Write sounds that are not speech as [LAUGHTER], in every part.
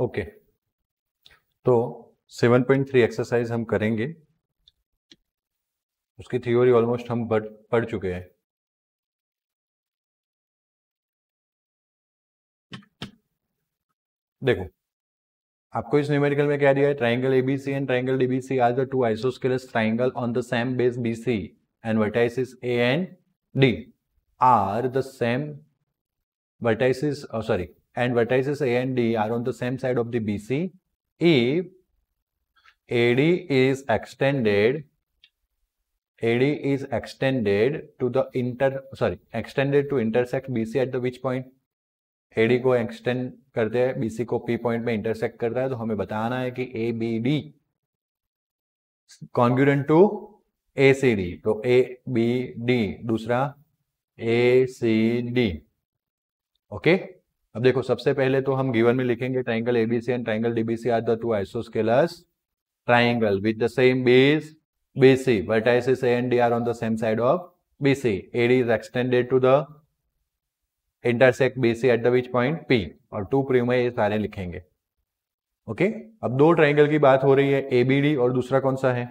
Okay तो 7.3 exercise हम करेंगे उसकी थ्योरी ऑलमोस्ट हम पढ़ पढ़ चुके हैं देखो आपको इस न्यूमेरिकल में क्या दिया है triangle ABC and triangle DBC are the two isosceles triangle on the same base BC and vertices A and D are the same vertices sorry and vertices A and D are on the same side of the BC, if AD is extended, AD is extended to the inter, sorry, extended to intersect BC at the which point? AD को extend करते हैं BC को P point में intersect करता है तो हमें बताना है कि ABD congruent to ACD to A C D तो ए दूसरा ए सी डी अब देखो सबसे पहले तो हम गिवन में लिखेंगे triangle ABC and triangle DBC are the two isosceles triangle with the same base BC vertices A and D are on the same side of BC AD is extended to the intersect BC at the which point P और to prove ये सारे लिखेंगे okay okay? अब दो triangle की बात हो रही है एबीडी और दूसरा कौन सा है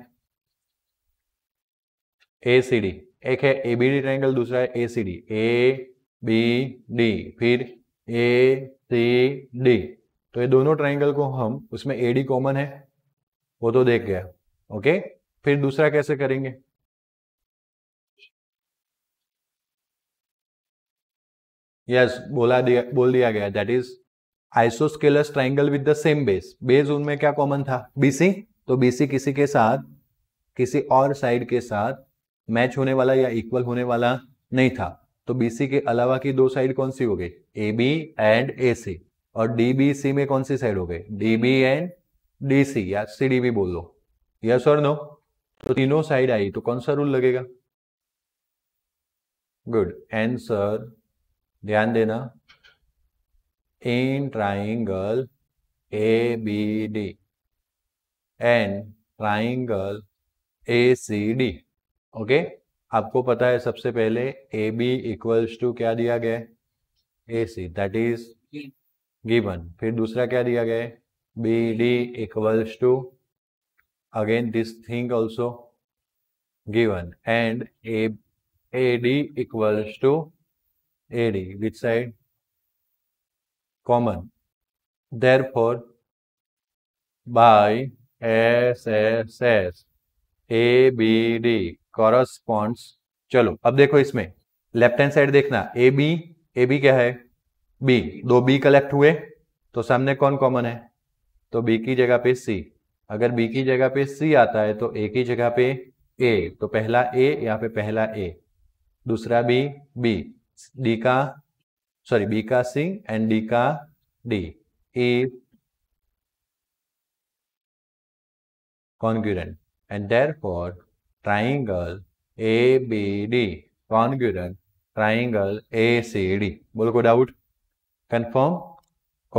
ए सी डी एक है एबीडी ट्राइंगल दूसरा है A C D A B D फिर ए सी डी तो ये दोनों ट्राइंगल को हम उसमें ए डी कॉमन है वो तो देख गया ओके फिर दूसरा कैसे करेंगे यस yes, बोला दिया बोल दिया गया that is isosceles triangle with the same base base उनमें क्या कॉमन था बीसी तो बीसी किसी के साथ किसी और साइड के साथ मैच होने वाला या इक्वल होने वाला नहीं था तो बीसी के अलावा की दो साइड कौन सी हो गई ए बी एंड ए सी और डी बी सी में कौन सी साइड हो गई D B and D C या सी डी बी बोल लो यस और नो तो तीनों साइड आई तो कौन सा रूल लगेगा गुड एंसर ध्यान देना in triangle A B D and triangle A C D okay आपको पता है सबसे पहले ए बी इक्वल्स टू क्या दिया गया A C that is given फिर दूसरा क्या दिया गया है B D equals to again this thing also given and A A D equals to A D which side common therefore by S S S A B D corresponds चलो अब देखो इसमें लेफ्ट हैंड साइड देखना A B A B क्या है B दो B collect हुए तो सामने कौन कॉमन है तो बी की जगह पे सी अगर बी की जगह पे सी आता है तो ए की जगह पे ए तो पहला ए यहाँ पे पहला ए दूसरा बी बी डी का सॉरी बी का सी एंड डी का D A congruent and therefore triangle A B D congruent triangle A C D बोलो कोई डाउट कंफर्म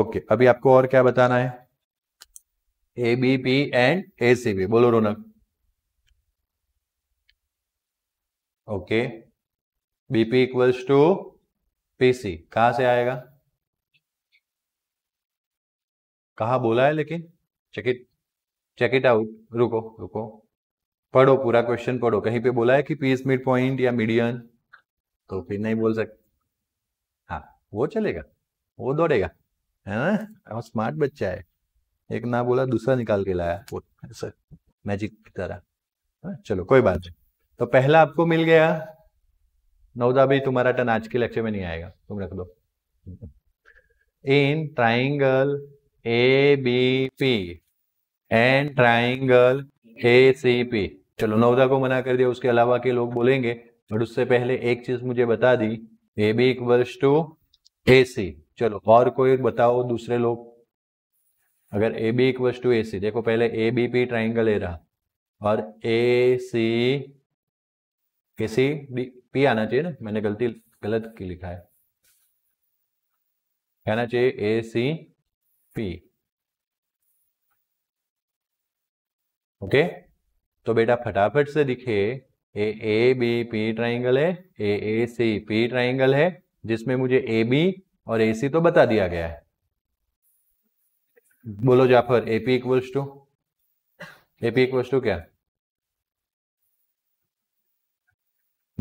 ओके अभी आपको और क्या बताना है A B P and A C B बोलो Raunak okay BP equals to PC कहां से आएगा कहा बोला है लेकिन check it check it out रुको रुको पढ़ो पूरा क्वेश्चन पढ़ो कहीं पे बोला है कि पीस मिड पॉइंट या मीडियन तो फिर नहीं बोल सकते हाँ वो चलेगा वो दौड़ेगा है ना वो स्मार्ट बच्चा है एक ना बोला दूसरा निकाल के लाया वो सर मैजिक की तरह चलो कोई बात नहीं तो पहला आपको मिल गया नवदा भी तुम्हारा टन आज के लेक्चर में नहीं आएगा तुम रख दो in triangle A B P and triangle A C P चलो नवदा को मना कर दिया उसके अलावा के लोग बोलेंगे बट उससे पहले एक चीज मुझे बता दी ए बी वर्ष टू ए सी चलो और कोई बताओ दूसरे लोग अगर ए बी वर्ष टू ए सी देखो पहले ए बी पी ट्राइंगल ए रहा और A C A C P आना चाहिए ना मैंने गलती गलत की लिखा है कहना चाहिए A C P okay okay? तो बेटा फटाफट से लिखे A A B P triangle है A A C P triangle है जिसमें मुझे ए बी और ए सी तो बता दिया गया है बोलो Jafar A P equals to A P equals to क्या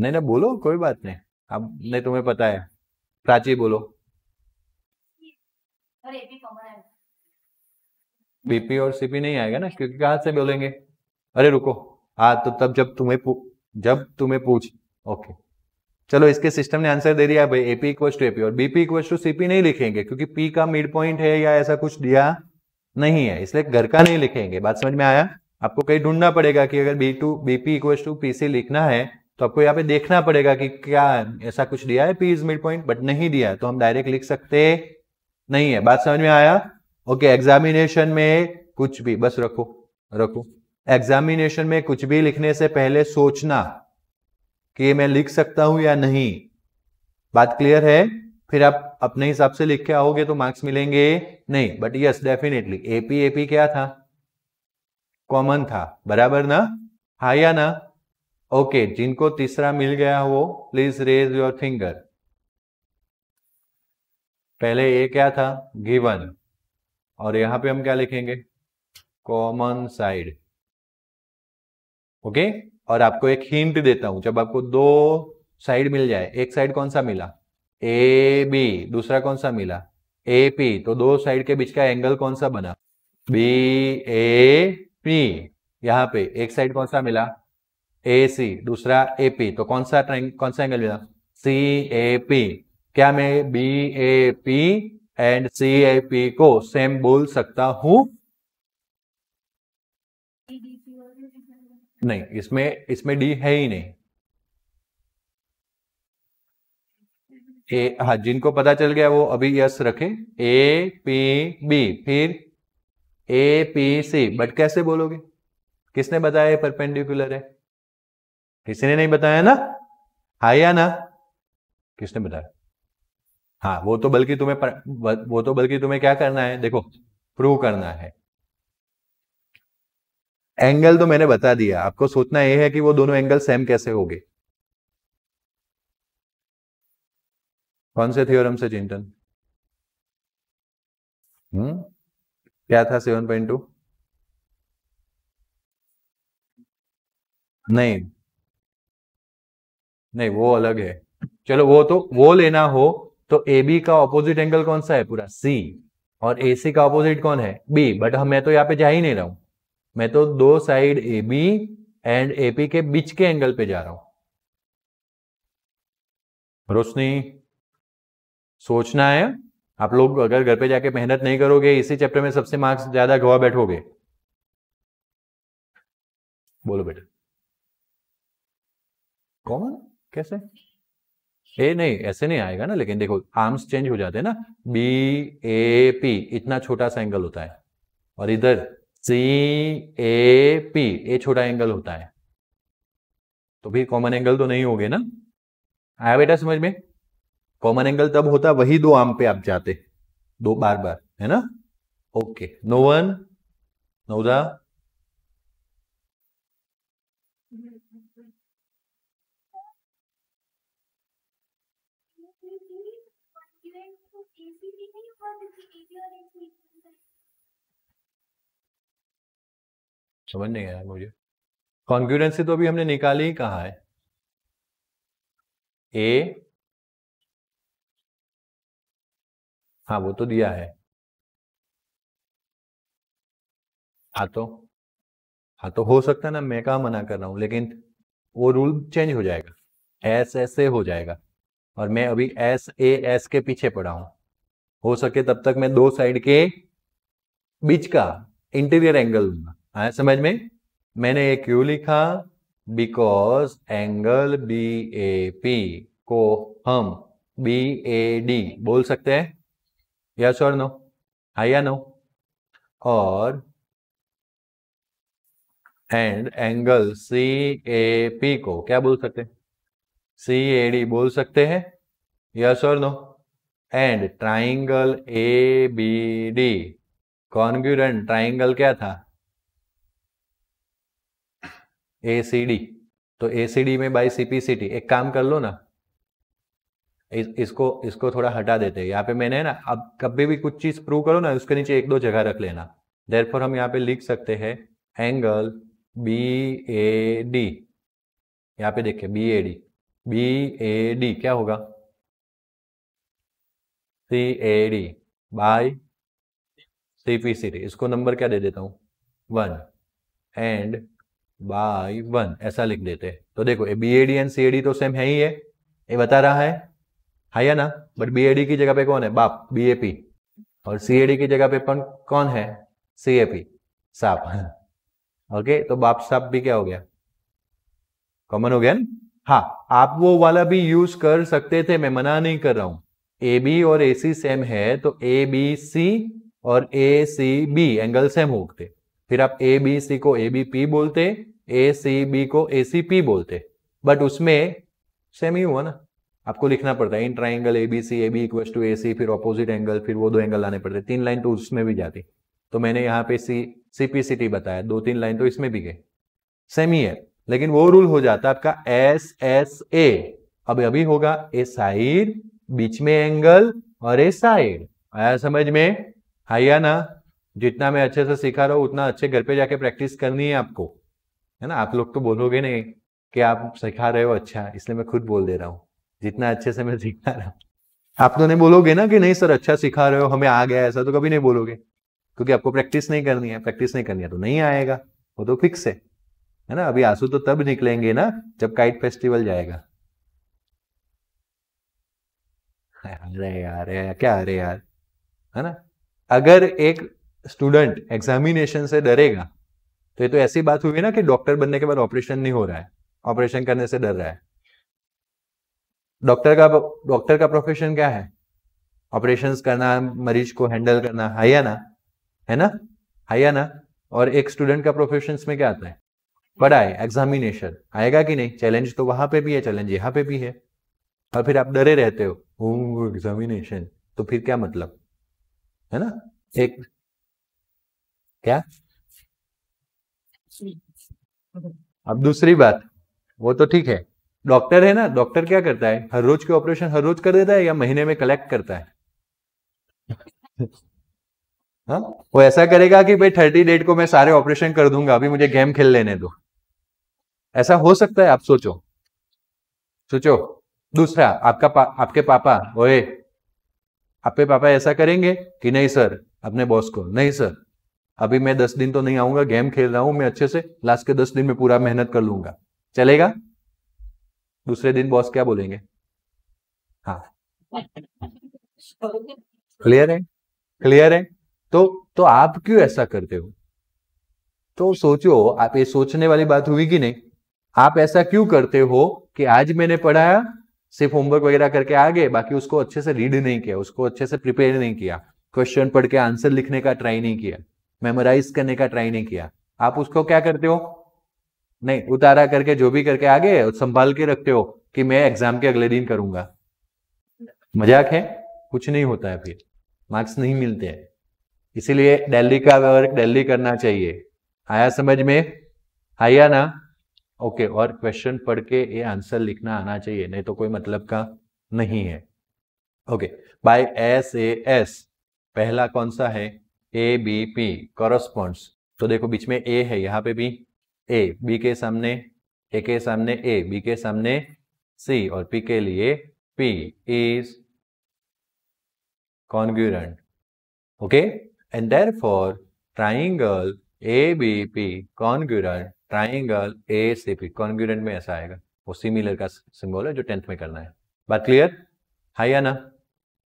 नहीं ना बोलो कोई बात नहीं अब नहीं तुम्हें पता है प्राची बोलो बीपी और सीपी नहीं आएगा ना क्योंकि कहा से बोलेंगे अरे रुको हाँ तो तब जब तुम्हें जब तुम्हें पूछ ओके चलो इसके सिस्टम ने आंसर दे दिया भाई एपी इक्वल टू एपी और बीपी इक्वल टू सीपी नहीं लिखेंगे क्योंकि पी का मिड पॉइंट है या ऐसा कुछ दिया नहीं है इसलिए घर का नहीं लिखेंगे बात समझ में आया आपको कहीं ढूंढना पड़ेगा कि अगर B to BP equal to PC लिखना है तो आपको यहाँ पे देखना पड़ेगा कि क्या ऐसा कुछ दिया है P is midpoint but नहीं दिया है तो हम डायरेक्ट लिख सकते नहीं है बात समझ में आया ओके एग्जामिनेशन में कुछ भी बस रखो रखो एग्जामिनेशन में कुछ भी लिखने से पहले सोचना कि मैं लिख सकता हूं या नहीं बात क्लियर है फिर आप अपने हिसाब से लिख के आओगे तो मार्क्स मिलेंगे नहीं but yes definitely AP AP क्या था कॉमन था बराबर ना हा या ना ओके okay, जिनको तीसरा मिल गया वो प्लीज रेज योर फिंगर पहले ए क्या था गिवन और यहां पे हम क्या लिखेंगे कॉमन साइड ओके और आपको एक हिंट देता हूं जब आपको दो साइड मिल जाए एक साइड कौन सा मिला ए बी दूसरा कौन सा मिला ए पी तो दो साइड के बीच का एंगल कौन सा बना बी ए पी यहाँ पे एक साइड कौन सा मिला ए सी दूसरा ए पी तो कौन सा कौन सा एंगल मिला सी ए पी क्या मैं B A P and C A P को सेम बोल सकता हूं नहीं इसमें इसमें डी है ही नहीं ए हाँ जिनको पता चल गया वो अभी यस रखे ए पी बी फिर ए पी सी बट कैसे बोलोगे किसने बताया परपेंडिकुलर है किसी ने नहीं बताया ना हा या ना किसने बताया हाँ वो तो बल्कि तुम्हें पर, वो तो बल्कि तुम्हें क्या करना है देखो प्रूव करना है एंगल तो मैंने बता दिया आपको सोचना यह है कि वो दोनों एंगल सेम कैसे हो गए कौन से थ्योरम से चिंतन हम्म? क्या था सेवन पॉइंट टू नहीं नहीं वो अलग है चलो वो तो वो लेना हो तो ए बी का ऑपोजिट एंगल कौन सा है पूरा सी और ए सी का ऑपोजिट कौन है बी बट हम मैं तो यहाँ पे जा ही नहीं रहा हूं मैं तो दो side A B and AP के बीच के एंगल पे जा रहा हूं रोशनी सोचना है आप लोग अगर घर पे जाके मेहनत नहीं करोगे इसी चैप्टर में सबसे मार्क्स ज्यादा गवा बैठोगे बोलो बेटा कॉमन कैसे ए नहीं ऐसे नहीं आएगा ना लेकिन देखो आर्म्स चेंज हो जाते हैं ना बी ए पी इतना छोटा सा एंगल होता है और इधर सी ए पी ए छोटा एंगल होता है तो भी कॉमन एंगल तो नहीं हो गए ना आया बेटा समझ में कॉमन एंगल तब होता वही दो आम पे आप जाते दो बार बार है ना ओके नो वन नौदा समझ नहीं आया मुझे कॉन्ग्यूरेंसी तो अभी हमने निकाली ही कहा है ए हाँ वो तो दिया है हाँ तो हाँ तो हो सकता है ना मैं कहा मना कर रहा हूं लेकिन वो रूल चेंज हो जाएगा एस एस ए हो जाएगा और मैं अभी एस ए एस के पीछे पड़ा हूं हो सके तब तक मैं दो साइड के बीच का इंटीरियर एंगल लूंगा आया हाँ, समझ में मैंने ये क्यों लिखा because angle B A P को हम बी ए डी बोल सकते हैं यस और नो हाँ या नो और and angle C A P को क्या बोल सकते हैं सी ए डी बोल सकते हैं यस और no and triangle A B D congruent triangle क्या था ए सी डी तो ए सी डी में बाई सीपीसीटी एक काम कर लो ना इस, इसको इसको थोड़ा हटा देते हैं यहाँ पे मैंने ना अब कभी भी कुछ चीज प्रूव करो ना उसके नीचे एक दो जगह रख लेना देर हम यहाँ पे लिख सकते हैं एंगल बी ए डी यहाँ पे देखिए B A D B A D क्या होगा C A D by T इसको नंबर क्या दे देता हूं वन एंड बाई वन ऐसा लिख देते हैं तो देखो ये B AD and C AD तो सेम है ही है ये बता रहा है या ना बट बी एडी की जगह पे कौन है बाप बी ए पी और सी एडी की जगह पे कौन है सी ए पी साप [LAUGHS] ओके तो बाप साप भी क्या हो गया कॉमन हो गया ना हाँ आप वो वाला भी यूज कर सकते थे मैं मना नहीं कर रहा हूं ए बी और ए सी सेम है तो ए बी सी और A C B angle same होते फिर आप ए बी सी को ए बी पी बोलते ए सी बी को ए सी पी बोलते बट उसमें सेम ही हुआ ना आपको लिखना पड़ता है in triangle A B C A B equal to A C फिर ऑपोजिट एंगल फिर वो दो एंगल लाने पड़ते तीन लाइन तो उसमें भी जाती तो मैंने यहाँ पे सी सी पी सी टी बताया दो तीन लाइन तो इसमें भी गई सेम ही है लेकिन वो रूल हो जाता है आपका एस एस ए अब अभी होगा ए साइड बीच में एंगल और ए साइड आया समझ में आया ना जितना मैं अच्छे से सिखा रहा हूँ उतना अच्छे घर पे जाके प्रैक्टिस करनी है आपको है ना आप लोग तो बोलोगे नहीं कि आप सिखा रहे हो अच्छा इसलिए मैं खुद बोल दे रहा हूँ जितना अच्छे से मैं सीखा रहा हूँ आप तो नहीं बोलोगे ना कि नहीं सर अच्छा सिखा रहे हो हमें आ गया ऐसा तो कभी नहीं बोलोगे क्योंकि आपको प्रैक्टिस नहीं करनी है प्रैक्टिस नहीं करनी है तो नहीं आएगा वो तो फिक्स है है ना अभी आंसू तो तब निकलेंगे ना जब काइट फेस्टिवल जाएगा अरे यार क्या अरे यार है ना अगर एक स्टूडेंट एग्जामिनेशन से डरेगा तो ये तो ऐसी बात हुई ना कि डॉक्टर बनने के बाद ऑपरेशन नहीं हो रहा है ऑपरेशन करने से डर रहा है डॉक्टर का डॉक्टर का प्रोफेशन क्या है ऑपरेशन करना मरीज को हैंडल करना है ना है ना है ना और एक स्टूडेंट का प्रोफेशन में क्या आता है पढ़ाए एग्जामिनेशन आएगा कि नहीं चैलेंज तो वहां पे भी है चैलेंज यहाँ पे भी है और फिर आप डरे रहते हो एग्जामिनेशन तो फिर क्या मतलब है ना एक क्या हम्म। अब दूसरी बात वो तो ठीक है डॉक्टर है ना डॉक्टर क्या करता है हर रोज के ऑपरेशन हर रोज कर देता है या महीने में कलेक्ट करता है [LAUGHS] हा? वो ऐसा करेगा कि भाई थर्टी डेट को मैं सारे ऑपरेशन कर दूंगा अभी मुझे गेम खेल लेने दो ऐसा हो सकता है आप सोचो सोचो दूसरा आपका पा, आपके पापा ओए आपके पापा ऐसा करेंगे कि नहीं सर अपने बॉस को नहीं सर अभी मैं दस दिन तो नहीं आऊंगा गेम खेल रहा हूं मैं अच्छे से लास्ट के दस दिन में पूरा मेहनत कर लूंगा चलेगा दूसरे दिन बॉस क्या बोलेंगे हाँ क्लियर है क्लियर है तो तो आप क्यों ऐसा करते हो तो सोचो आप ये सोचने वाली बात हुई कि नहीं आप ऐसा क्यों करते हो कि आज मैंने पढ़ाया सिर्फ होमवर्क वगैरह करके आ गए बाकी उसको अच्छे से रीड नहीं किया उसको अच्छे से प्रिपेयर नहीं किया क्वेश्चन पढ़ के आंसर लिखने का ट्राई नहीं किया मेमोराइज करने का ट्राई नहीं किया आप उसको क्या करते हो नहीं उतारा करके जो भी करके आगे संभाल के रखते हो कि मैं एग्जाम के अगले दिन करूंगा मजाक है कुछ नहीं होता है फिर मार्क्स नहीं मिलते हैं इसीलिए डेली का वर्क डेली करना चाहिए आया समझ में आया ना ओके और क्वेश्चन पढ़ के ये आंसर लिखना आना चाहिए नहीं तो कोई मतलब का नहीं है okay by S A S पहला कौन सा है ए बी पी कॉरस्पॉन्ड्स तो देखो बीच में ए है यहाँ पे भी ए बी के सामने ए के सामने ए बी के सामने सी और पी के लिए P is congruent okay and therefore triangle A B P congruent triangle A C P congruent में ऐसा आएगा वो सिमिलर का सिंबल है जो टेंथ में करना है बात क्लियर हाई या ना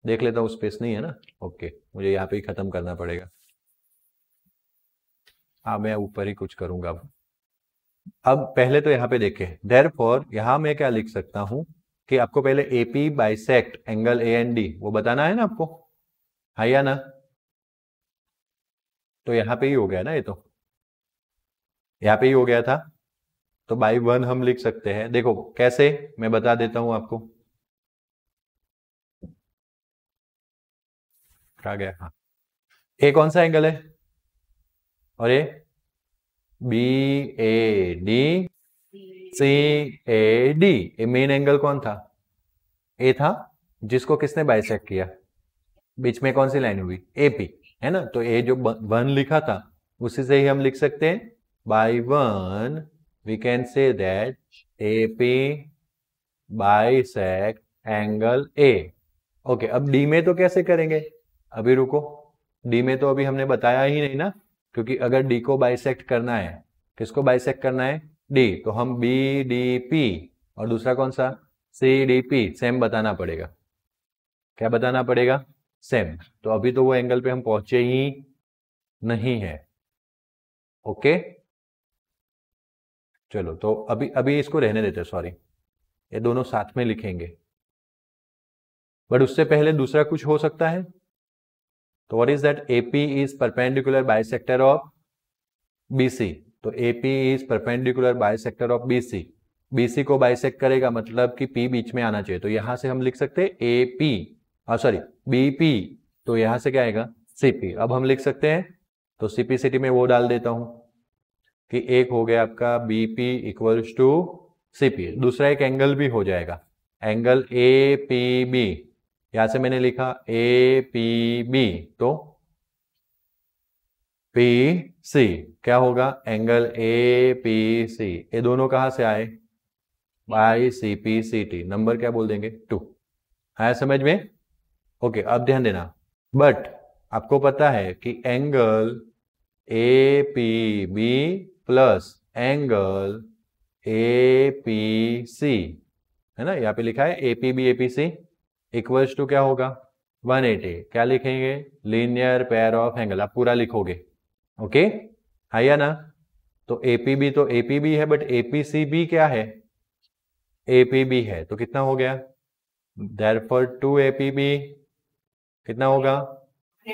देख लेता हूँ स्पेस नहीं है ना ओके मुझे यहाँ पे ही ख़त्म करना पड़ेगा हाँ मैं ऊपर ही कुछ करूंगा अब अब पहले तो यहाँ पे देखे देर फॉर यहां मैं क्या लिख सकता हूं कि आपको पहले AP bisect angle A N D वो बताना है ना आपको हाँ या ना तो यहाँ पे ही हो गया ना ये तो यहाँ पे ही हो गया था तो बाई वन हम लिख सकते हैं देखो कैसे मैं बता देता हूं आपको आ गया हाँ ए कौन सा एंगल है और ये B A D C A D ये मेन एंगल कौन था ए था जिसको किसने बाइसेक किया बीच में कौन सी लाइन हुई एपी है ना तो ए जो वन लिखा था उसी से ही हम लिख सकते हैं by one we can say that A P by angle A okay अब डी में तो कैसे करेंगे अभी रुको डी में तो अभी हमने बताया ही नहीं ना क्योंकि अगर डी को बाइसेक्ट करना है किसको बाइसेक्ट करना है डी तो हम बी डी पी और दूसरा कौन सा सी डी पी सेम बताना पड़ेगा क्या बताना पड़ेगा सेम तो अभी तो वो एंगल पे हम पहुंचे ही नहीं है ओके चलो तो अभी अभी इसको रहने देते सॉरी ये दोनों साथ में लिखेंगे बट उससे पहले दूसरा कुछ हो सकता है तो is that AP is perpendicular perpendicular sector of BC. तो AP is perpendicular perpendicular sector of B BC को बाइसेक्ट करेगा मतलब कि पी बीच में आना चाहिए तो यहां से हम लिख सकते हैं पी सॉरी बीपी तो यहां से क्या आएगा सीपी अब हम लिख सकते हैं तो सीपी सिटी में वो डाल देता हूं कि एक हो गया आपका बीपी इक्वल्स टू सीपी दूसरा एक एंगल भी हो जाएगा एंगल ए पी बी यहां से मैंने लिखा ए पी बी तो पी सी क्या होगा एंगल ए पी सी ये दोनों कहां से आए by C P C T number क्या बोल देंगे टू आया समझ में ओके अब ध्यान देना बट आपको पता है कि angle A P B plus angle A P C है ना यहाँ पे लिखा है A P B A P C equals to क्या होगा 180 क्या लिखेंगे लीनियर पेयर ऑफ एंगल आप पूरा लिखोगे ओके है या ना तो एपीबी तो एपीबी है बट एपीसीबी क्या है एपीबी है तो कितना हो गया देर फॉर टू एपीबी कितना होगा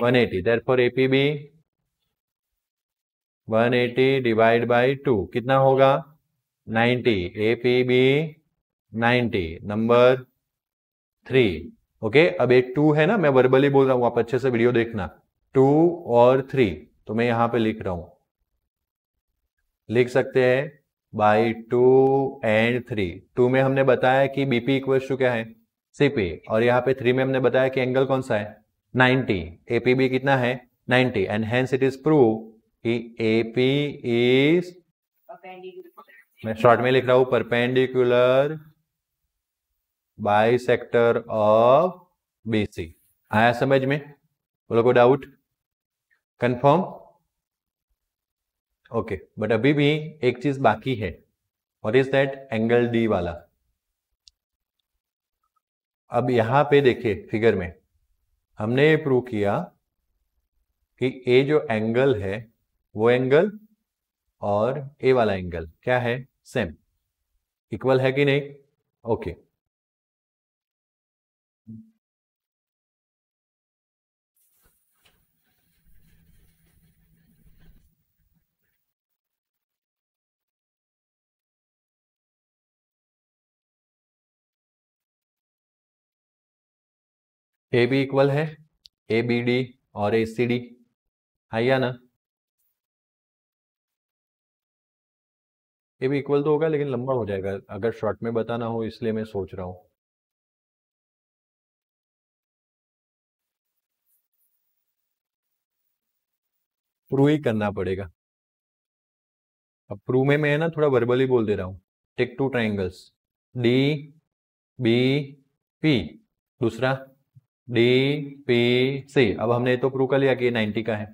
180 eighty therefore APB one eighty divide by two कितना होगा 90 एपीबी 90 नंबर थ्री ओके अब एक टू है ना मैं वर्बली बोल रहा हूं आप अच्छे से वीडियो देखना टू और थ्री तो मैं यहां पे लिख रहा हूं लिख सकते हैं by two and three two में हमने बताया कि बीपी इक्वल टू क्या है सीपी और यहाँ पे थ्री में हमने बताया कि एंगल कौन सा है एपी एपीबी कितना है ninety and hence it is prove कि एपी इज मैं शॉर्ट में लिख रहा हूं perpendicular bisector of B C आया समझ में बोलो को डाउट कंफर्म ओके बट अभी भी एक चीज बाकी है what is that angle D वाला अब यहां पे देखिए फिगर में हमने ये प्रूव किया कि ए जो एंगल है वो एंगल और ए वाला एंगल क्या है सेम इक्वल है कि नहीं okay okay. A B equal है ए बी डी और ए सी डी आइया ना ए भी इक्वल तो होगा लेकिन लंबा हो जाएगा अगर शॉर्ट में बताना हो इसलिए मैं सोच रहा हूं प्रू ही करना पड़ेगा अब प्रू में मैं है ना थोड़ा वर्बली बोल दे रहा हूं take two triangles D B P दूसरा डी पी सी अब हमने तो प्रूव कर लिया कि ये का है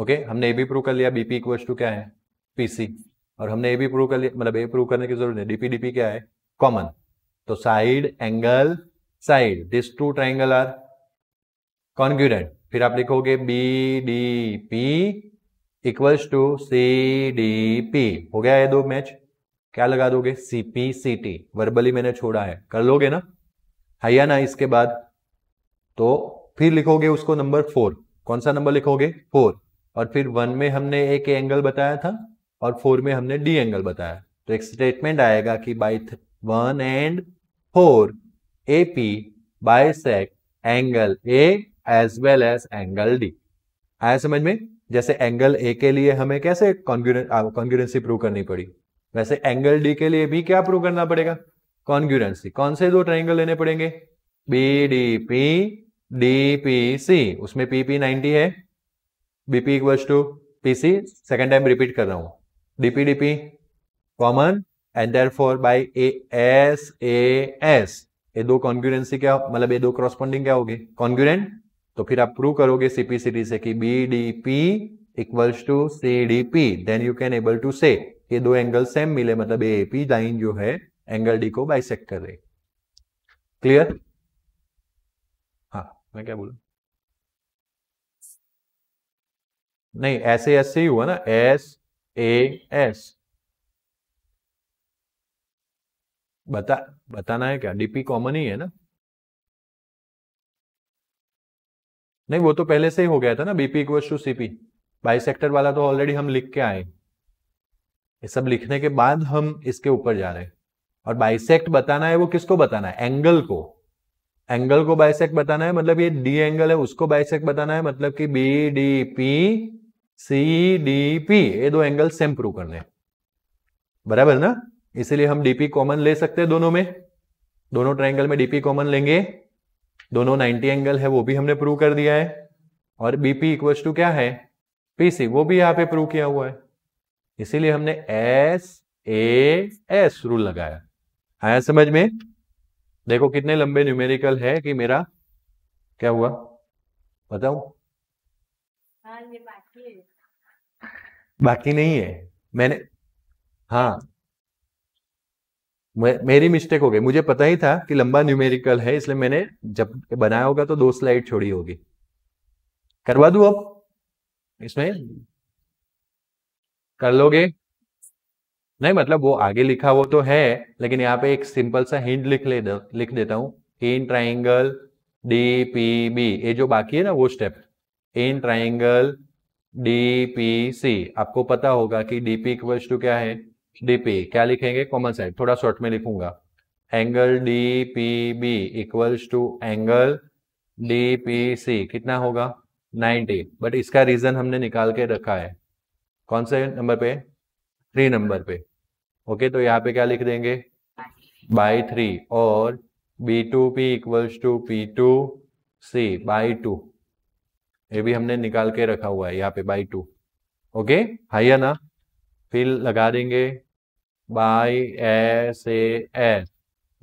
ओके हमने ये भी प्रूव कर लिया बीपी इक्वल टू क्या है पीसी और हमने ये भी प्रूव कर लिया मतलब ये प्रूव करने की जरूरत है डीपी डीपी क्या है कॉमन तो side angle side this two triangle are congruent फिर आप लिखोगे B D P equals to C D P हो गया ये दो मैच क्या लगा दोगे सीपी सी टी वर्बली मैंने छोड़ा है कर लोगे ना हाइया ना इसके बाद तो फिर लिखोगे उसको नंबर फोर कौन सा नंबर लिखोगे फोर और फिर वन में हमने एक एंगल बताया था और फोर में हमने डी एंगल बताया तो एक स्टेटमेंट आएगा कि by one and four A P angle A as well as angle D आया समझ में जैसे एंगल ए के लिए हमें कैसे कॉन्ग्यूरेंसी प्रूव करनी पड़ी वैसे एंगल डी के लिए भी क्या प्रूव करना पड़ेगा कॉन्ग्यूरेंसी कौन से दो ट्राइंगल लेने पड़ेंगे बी डी पी डीपीसी उसमें पीपी नाइनटी है BP equals to PC second time repeat कर रहा हूं DP DP common and therefore by A S A S ये दो कॉन्क्यूरेंसी क्या मतलब ये दो क्रॉसपॉन्डिंग क्या होगी कॉन्ग्यूरेंट तो फिर आप प्रूव करोगे सीपीसीडी से कि B D P equals to C D P then you can able to say ये दो एंगल सेम मिले मतलब ए पी लाइन जो है एंगल डी को बाइसेक कर रहे क्लियर मैं क्या बोलू नहीं एस एस से ही हुआ ना एस ए एस बता बताना है क्या डीपी कॉमन ही है ना नहीं वो तो पहले से ही हो गया था ना BP equal to CP bisector वाला तो ऑलरेडी हम लिख के आए ये सब लिखने के बाद हम इसके ऊपर जा रहे हैं और बाइसेक्ट बताना है वो किसको बताना है एंगल को एंगल को बाइसेक बताना है मतलब ये डी एंगल है उसको बाइसेक बताना है मतलब कि B D P C D P ये दो एंगल सेम प्रूव करने बराबर ना इसीलिए हम डीपी कॉमन ले सकते हैं दोनों में दोनों ट्राइंगल में डीपी कॉमन लेंगे दोनों नाइनटी एंगल है वो भी हमने प्रूव कर दिया है और बीपी इक्वल टू क्या है पीसी वो भी यहाँ पे प्रूव किया हुआ है इसीलिए हमने एस ए एस रूल लगाया आया समझ में देखो कितने लंबे न्यूमेरिकल है कि मेरा क्या हुआ बताऊ हाँ, बाकी, बाकी नहीं है मैंने हाँ मेरी मिस्टेक हो गई मुझे पता ही था कि लंबा न्यूमेरिकल है इसलिए मैंने जब बनाया होगा तो दो स्लाइड छोड़ी होगी करवा दू अब इसमें कर लोगे नहीं मतलब वो आगे लिखा वो तो है लेकिन यहाँ पे एक सिंपल सा हिंट लिख ले लिख देता हूँ in triangle D P B ये जो बाकी है ना वो step in triangle D P C आपको पता होगा कि डी पी इक्वल्स टू क्या है डी पी क्या लिखेंगे कॉमन साइड थोड़ा शॉर्ट में लिखूंगा angle D P B equals to angle D P C कितना होगा 90 बट इसका रीजन हमने निकाल के रखा है कौन से नंबर पे थ्री नंबर पे ओके तो यहाँ पे क्या लिख देंगे बाई थ्री और B to P equals to P to C by two ये भी हमने निकाल के रखा हुआ है यहाँ पे बाई टू ओके हाइया ना फिर लगा देंगे by S A S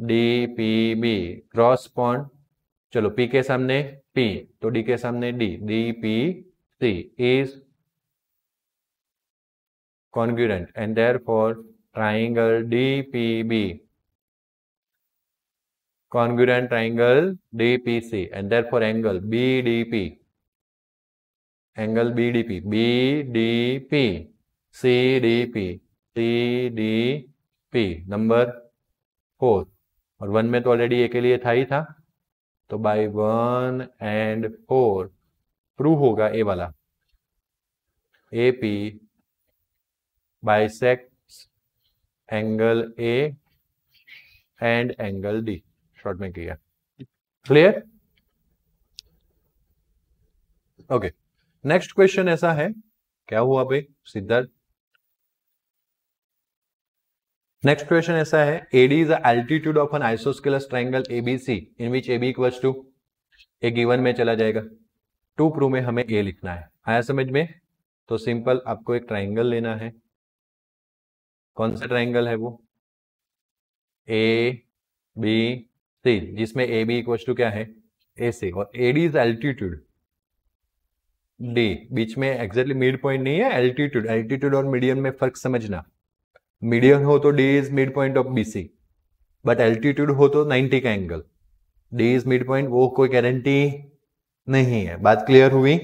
D P B cross point चलो पी के सामने पी तो डी के सामने D D P C is congruent and therefore triangle DPB, congruent triangle DPC, and therefore angle BDP, angle BDP, BDP, CDP, CDP, number four और one में तो already ए के लिए था ही था तो by one and four prove होगा ए वाला A P bisect angle A and angle D short में किया क्लियर ओके नेक्स्ट क्वेश्चन ऐसा है क्या हुआ भाई सिद्धार्थ नेक्स्ट क्वेश्चन ऐसा है AD is altitude altitude of an isosceles triangle ABC in which AB equals to A given में चला जाएगा टू प्रू में हमें ए लिखना है आया समझ में तो सिंपल आपको एक ट्राइंगल लेना है कौन सा ट्राइंगल है वो ए बी सी जिसमें ए बी इक्वल टू क्या है ए सी और A D is altitude D बीच में एग्जैक्टली मिड पॉइंट नहीं है एल्टीट्यूड एल्टीट्यूड और मीडियम में फर्क समझना मीडियम हो तो D is midpoint of B C but altitude हो तो 90 का angle D is midpoint वो कोई गारंटी नहीं है बात क्लियर हुई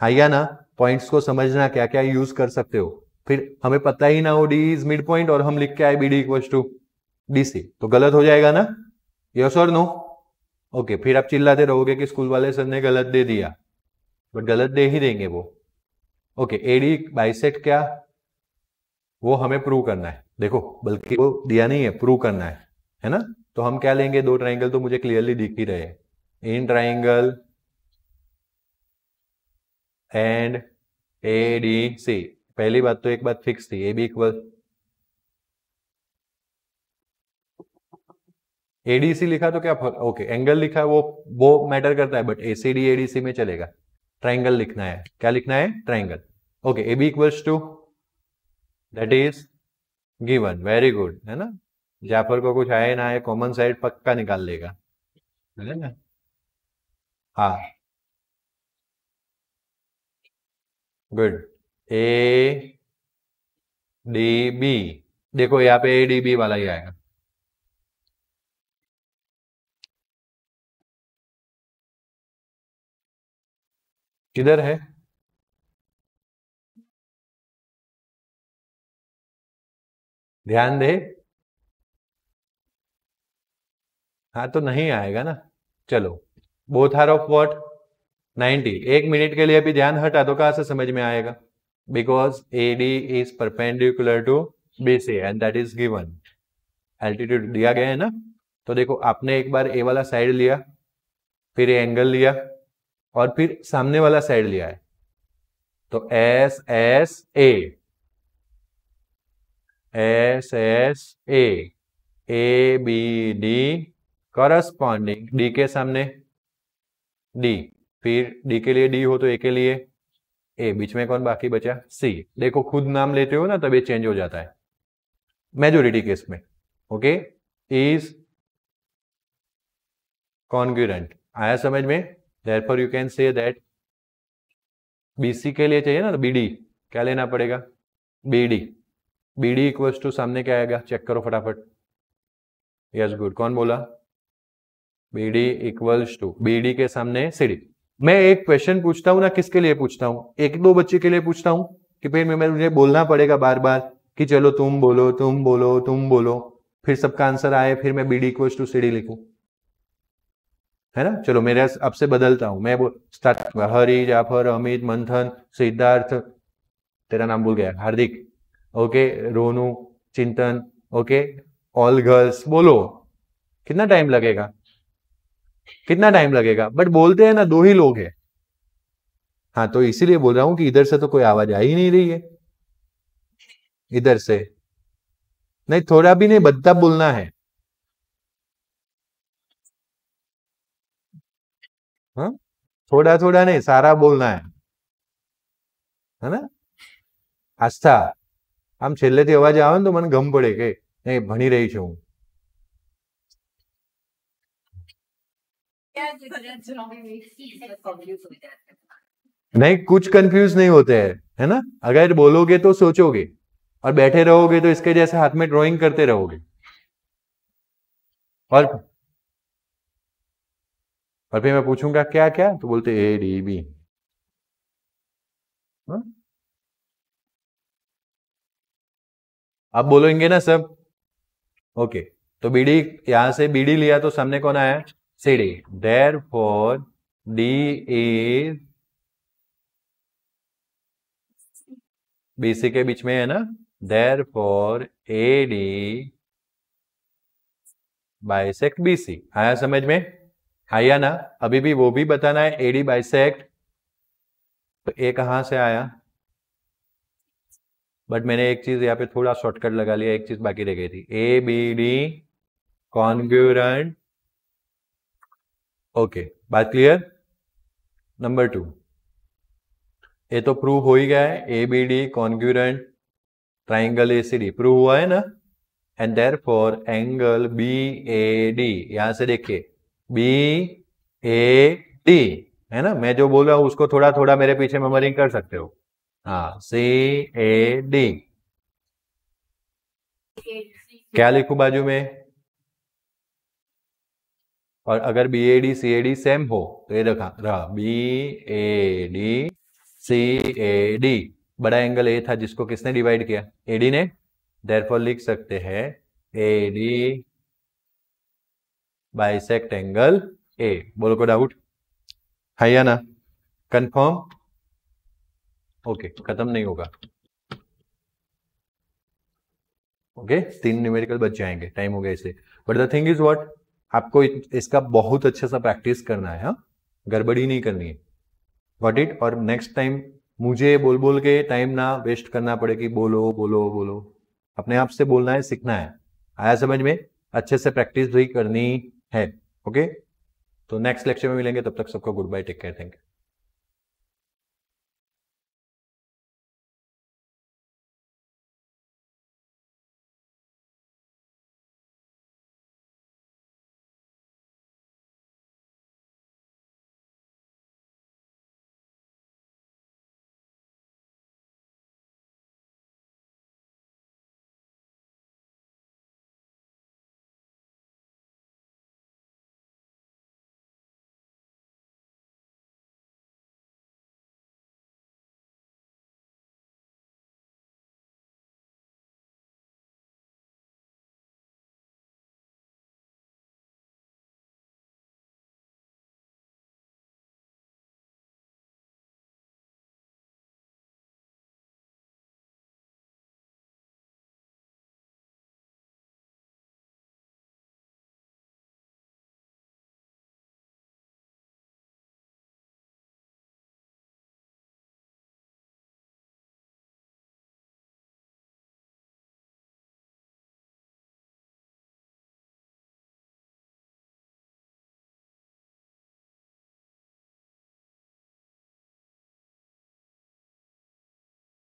हाइया या ना पॉइंट्स को समझना क्या क्या यूज कर सकते हो फिर हमें पता ही ना हो डी इज मिड पॉइंट और हम लिख के आए B D equal to D C तो गलत हो जाएगा ना यस और नो ओके फिर आप चिल्लाते रहोगे कि स्कूल वाले सर ने गलत दे दिया बट गलत दे ही देंगे वो ओके एडी बाइसेट क्या वो हमें प्रूव करना है देखो बल्कि वो दिया नहीं है प्रूव करना है है ना तो हम क्या लेंगे दो ट्राइंगल तो मुझे क्लियरली दिख ही रहे in triangle and A D C पहली बात तो एक बात फिक्स थी ए बी इक्वल एडीसी लिखा तो क्या फर्क ओके एंगल लिखा है वो वो मैटर करता है बट एसीडी एडीसी में चलेगा ट्राइंगल लिखना है क्या लिखना है triangle okay A B equals to that is given very good है ना जाफर को कुछ आए ना आए कॉमन साइड पक्का निकाल लेगा है ना हाँ गुड ए डी बी देखो यहाँ पे ए डी बी वाला ही आएगा किधर है ध्यान दे हाँ तो नहीं आएगा ना चलो both are of what ninety एक मिनट के लिए अभी ध्यान हटा दो कहां से समझ में आएगा because AD is perpendicular to BC and that is given. Altitude दिया गया है ना तो देखो आपने एक बार ए वाला साइड लिया फिर एंगल लिया और फिर सामने वाला साइड लिया है तो S S A S S A A B D corresponding D के सामने डी फिर डी के लिए डी हो तो ए के लिए ए बीच में कौन बाकी बचा सी देखो खुद नाम लेते हो ना तब ये चेंज हो जाता है मेजोरिटी केस में ओके इज कॉन्ग्यूरेंट आया समझ में therefore you can say that BC के लिए चाहिए ना बीडी तो क्या लेना पड़ेगा बीडी बीडी इक्वल्स टू सामने क्या आएगा चेक करो फटाफट यस गुड कौन बोला बीडी इक्वल्स टू बीडी के सामने सीडी मैं एक क्वेश्चन पूछता हूँ ना किसके लिए पूछता हूँ एक दो बच्चे के लिए पूछता हूँ कि फिर मैं मुझे बोलना पड़ेगा बार बार कि चलो तुम बोलो तुम बोलो तुम बोलो फिर सबका आंसर आए फिर मैं बीडी क्वेश्चन टू डी लिखू है ना चलो मेरे अब से बदलता हूँ मैं स्टार्ट हरी जाफर अमित मंथन सिद्धार्थ तेरा नाम भूल गया हार्दिक ओके रोनू चिंतन ओके ऑल गर्ल्स बोलो कितना टाइम लगेगा कितना टाइम लगेगा बट बोलते हैं ना दो ही लोग हैं हाँ तो इसीलिए बोल रहा हूं कि इधर से तो कोई आवाज आ ही नहीं रही है इधर से नहीं थोड़ा भी नहीं बदता बोलना है हा? थोड़ा थोड़ा नहीं सारा बोलना है है ना आस्था આમ छेले અવાજ આવે आवे तो मन गम पड़े के नहीं ભણી रही छू नहीं कुछ कंफ्यूज नहीं होते हैं है ना अगर बोलोगे तो सोचोगे और बैठे रहोगे तो इसके जैसे हाथ में ड्राइंग करते रहोगे और और फिर मैं पूछूंगा क्या क्या तो बोलते ए डी बी आप बोलेंगे ना सब ओके तो बीडी यहां से बीडी लिया तो सामने कौन आया CD. Therefore, D is BC के बीच में है ना therefore AD bisect BC आया समझ में आया ना अभी भी वो भी बताना है AD bisect तो ए कहां से आया बट मैंने एक चीज यहाँ पे थोड़ा शॉर्टकट लगा लिया एक चीज बाकी रह गई थी A B D congruent okay बात क्लियर नंबर टू ये तो प्रूव हो ही गया है A B D congruent triangle A C D prove हुआ है ना and therefore angle B A D यहां से देखिए बी ए डी है ना मैं जो बोल रहा हूं उसको थोड़ा थोड़ा मेरे पीछे मेमोरिंग कर सकते हो हाँ सी ए डी क्या लिखू बाजू में और अगर B A D C A D same हो तो ये रखा रहा B A D C A D बड़ा एंगल ए था जिसको किसने डिवाइड किया ए डी ने देरफॉर लिख सकते हैं A D bisect angle A बोलो को डाउट है या ना कंफर्म ओके खत्म नहीं होगा ओके okay? तीन न्यूमेरिकल बच जाएंगे टाइम हो गया इसलिए but the thing is what आपको इसका बहुत अच्छे सा प्रैक्टिस करना है हाँ गड़बड़ी नहीं करनी है वॉट इट और नेक्स्ट टाइम मुझे बोल बोल के टाइम ना वेस्ट करना पड़े कि बोलो बोलो बोलो अपने आप से बोलना है सीखना है आया समझ में अच्छे से प्रैक्टिस भी करनी है ओके तो नेक्स्ट लेक्चर में मिलेंगे तब तक सबको goodbye take care thank you